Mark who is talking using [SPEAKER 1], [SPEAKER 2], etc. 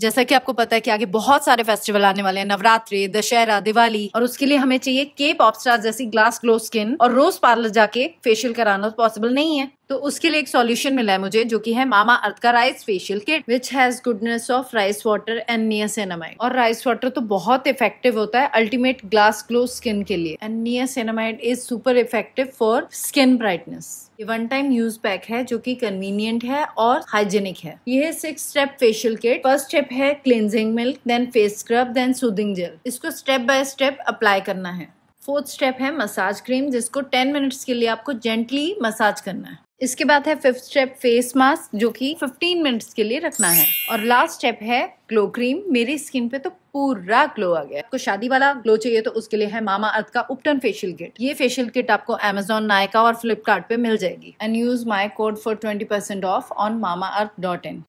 [SPEAKER 1] जैसा कि आपको पता है कि आगे बहुत सारे फेस्टिवल आने वाले हैं नवरात्रि दशहरा दिवाली और उसके लिए हमें चाहिए के पॉप स्टार जैसी ग्लास ग्लो स्किन और रोज पार्लर जाके फेशियल कराना पॉसिबल नहीं है तो उसके लिए एक सॉल्यूशन मिला है मुझे जो कि है मामा अर्थ का rice facial kit which has goodness of rice water and niacinamide और राइस वाटर तो बहुत इफेक्टिव होता है अल्टीमेट ग्लास ग्लो स्किन के लिए and niacinamide is super effective for skin brightness ये वन टाइम यूज पैक है जो कि कन्वीनियंट है और हाइजेनिक है यह six step facial kit first step है cleansing milk then face scrub then soothing gel इसको स्टेप बाय स्टेप अप्लाई करना है फोर्थ स्टेप है मसाज क्रीम जिसको टेन मिनट्स के लिए आपको जेंटली मसाज करना है इसके बाद है फिफ्थ स्टेप फेस मास्क जो कि 15 मिनट्स के लिए रखना है और लास्ट स्टेप है ग्लो क्रीम मेरी स्किन पे तो पूरा ग्लो आ गया आपको शादी वाला ग्लो चाहिए तो उसके लिए है मामा अर्थ का उपटन फेशियल किट ये फेशियल किट आपको एमेजोन नायका और फ्लिपकार्ट पे मिल जाएगी and use my code for twenty off on Mamaearth dot in